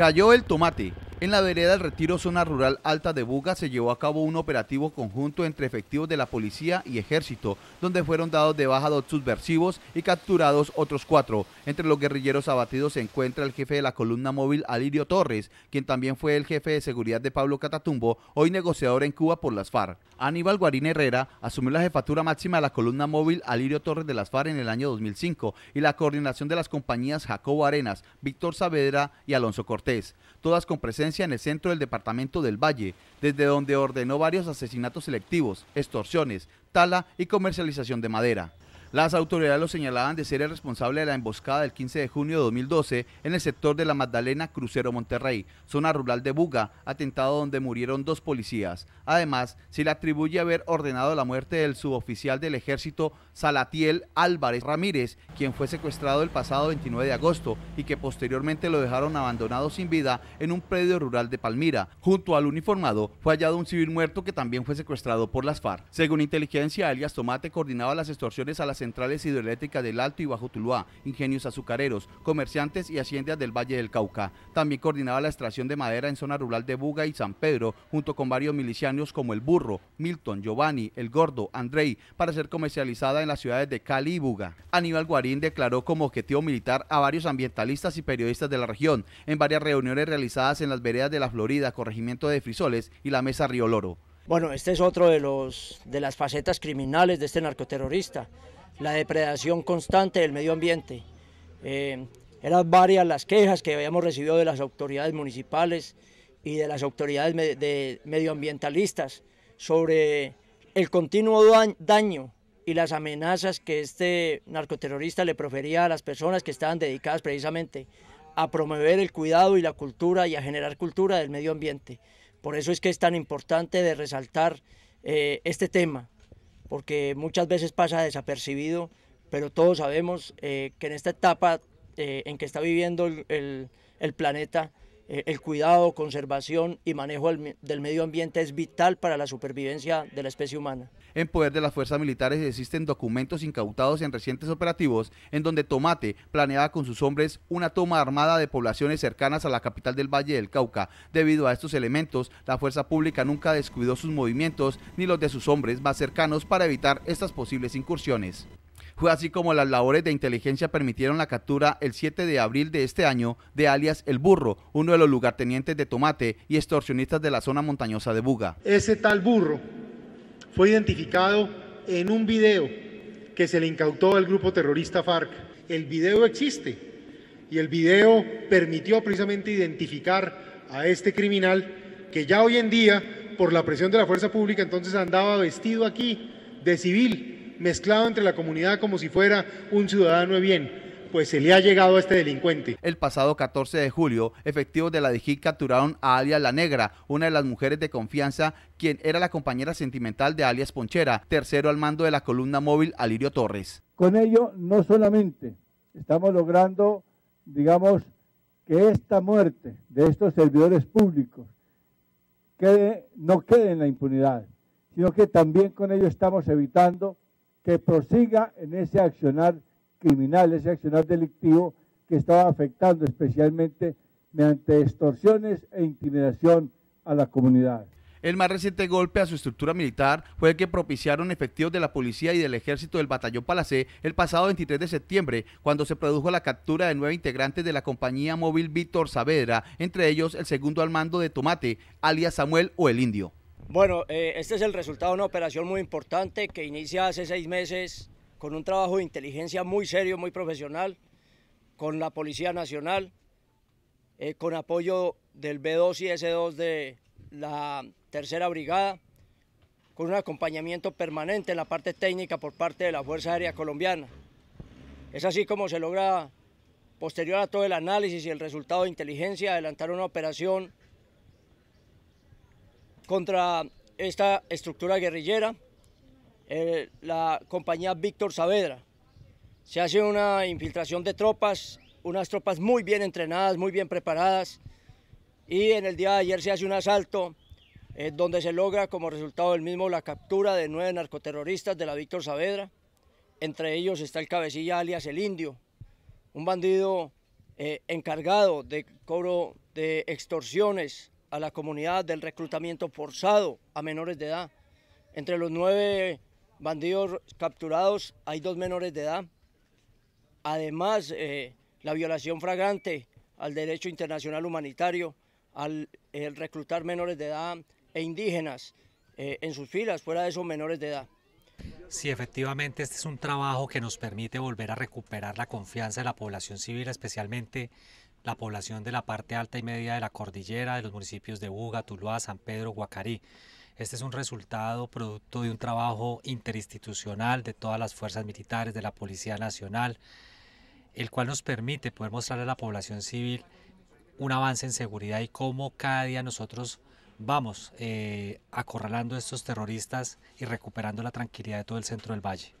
cayó el tomate. En la vereda del Retiro Zona Rural Alta de Buga se llevó a cabo un operativo conjunto entre efectivos de la policía y ejército, donde fueron dados de baja dos subversivos y capturados otros cuatro. Entre los guerrilleros abatidos se encuentra el jefe de la columna móvil Alirio Torres, quien también fue el jefe de seguridad de Pablo Catatumbo, hoy negociador en Cuba por las FARC. Aníbal Guarín Herrera asumió la jefatura máxima de la columna móvil Alirio Torres de las FARC en el año 2005 y la coordinación de las compañías Jacobo Arenas, Víctor Saavedra y Alonso Cortés, todas con presencia en el centro del departamento del Valle, desde donde ordenó varios asesinatos selectivos, extorsiones, tala y comercialización de madera. Las autoridades lo señalaban de ser el responsable de la emboscada del 15 de junio de 2012 en el sector de la Magdalena Crucero Monterrey, zona rural de Buga, atentado donde murieron dos policías. Además, se le atribuye haber ordenado la muerte del suboficial del ejército Salatiel Álvarez Ramírez, quien fue secuestrado el pasado 29 de agosto y que posteriormente lo dejaron abandonado sin vida en un predio rural de Palmira. Junto al uniformado fue hallado un civil muerto que también fue secuestrado por las FARC. Según inteligencia, Elias Tomate coordinaba las extorsiones a las centrales hidroeléctricas del Alto y Bajo Tuluá, ingenios azucareros, comerciantes y haciendas del Valle del Cauca. También coordinaba la extracción de madera en zona rural de Buga y San Pedro, junto con varios milicianos como El Burro, Milton, Giovanni, El Gordo, Andrei, para ser comercializada en las ciudades de Cali y Buga. Aníbal Guarín declaró como objetivo militar a varios ambientalistas y periodistas de la región en varias reuniones realizadas en las veredas de la Florida, corregimiento de Frisoles y la Mesa Río Loro. Bueno, este es otro de, los, de las facetas criminales de este narcoterrorista la depredación constante del medio ambiente. Eh, eran varias las quejas que habíamos recibido de las autoridades municipales y de las autoridades de medioambientalistas sobre el continuo daño y las amenazas que este narcoterrorista le profería a las personas que estaban dedicadas precisamente a promover el cuidado y la cultura y a generar cultura del medio ambiente. Por eso es que es tan importante de resaltar eh, este tema porque muchas veces pasa desapercibido, pero todos sabemos eh, que en esta etapa eh, en que está viviendo el planeta eh, el cuidado, conservación y manejo del medio ambiente es vital para la supervivencia de la especie humana. En poder de las fuerzas militares existen documentos incautados en recientes operativos en donde Tomate planeaba con sus hombres una toma armada de poblaciones cercanas a la capital del Valle del Cauca. Debido a estos elementos, la fuerza pública nunca descuidó sus movimientos ni los de sus hombres más cercanos para evitar estas posibles incursiones así como las labores de inteligencia permitieron la captura el 7 de abril de este año de alias El Burro, uno de los lugartenientes de Tomate y extorsionistas de la zona montañosa de Buga. Ese tal burro fue identificado en un video que se le incautó al grupo terrorista FARC. El video existe y el video permitió precisamente identificar a este criminal que ya hoy en día, por la presión de la fuerza pública, entonces andaba vestido aquí de civil mezclado entre la comunidad como si fuera un ciudadano de bien. Pues se le ha llegado a este delincuente. El pasado 14 de julio, efectivos de la DIGI capturaron a Alia La Negra, una de las mujeres de confianza, quien era la compañera sentimental de alias Ponchera, tercero al mando de la columna móvil Alirio Torres. Con ello, no solamente estamos logrando, digamos, que esta muerte de estos servidores públicos que no quede en la impunidad, sino que también con ello estamos evitando que prosiga en ese accionar criminal, ese accionar delictivo que estaba afectando especialmente mediante extorsiones e intimidación a la comunidad. El más reciente golpe a su estructura militar fue el que propiciaron efectivos de la policía y del ejército del batallón Palacé el pasado 23 de septiembre, cuando se produjo la captura de nueve integrantes de la compañía móvil Víctor Saavedra, entre ellos el segundo al mando de Tomate, alias Samuel o el Indio. Bueno, eh, este es el resultado de una operación muy importante que inicia hace seis meses con un trabajo de inteligencia muy serio, muy profesional, con la Policía Nacional, eh, con apoyo del B2 y S2 de la Tercera Brigada, con un acompañamiento permanente en la parte técnica por parte de la Fuerza Aérea Colombiana. Es así como se logra, posterior a todo el análisis y el resultado de inteligencia, adelantar una operación contra esta estructura guerrillera, eh, la compañía Víctor Saavedra. Se hace una infiltración de tropas, unas tropas muy bien entrenadas, muy bien preparadas, y en el día de ayer se hace un asalto eh, donde se logra como resultado del mismo la captura de nueve narcoterroristas de la Víctor Saavedra. Entre ellos está el cabecilla alias El Indio, un bandido eh, encargado de cobro de extorsiones a la comunidad del reclutamiento forzado a menores de edad. Entre los nueve bandidos capturados hay dos menores de edad. Además, eh, la violación fragrante al derecho internacional humanitario, al el eh, reclutar menores de edad e indígenas eh, en sus filas, fuera de esos menores de edad. Sí, efectivamente, este es un trabajo que nos permite volver a recuperar la confianza de la población civil, especialmente la población de la parte alta y media de la cordillera, de los municipios de Buga, Tuluá, San Pedro, Guacarí. Este es un resultado producto de un trabajo interinstitucional de todas las fuerzas militares, de la Policía Nacional, el cual nos permite poder mostrar a la población civil un avance en seguridad y cómo cada día nosotros vamos eh, acorralando a estos terroristas y recuperando la tranquilidad de todo el centro del valle.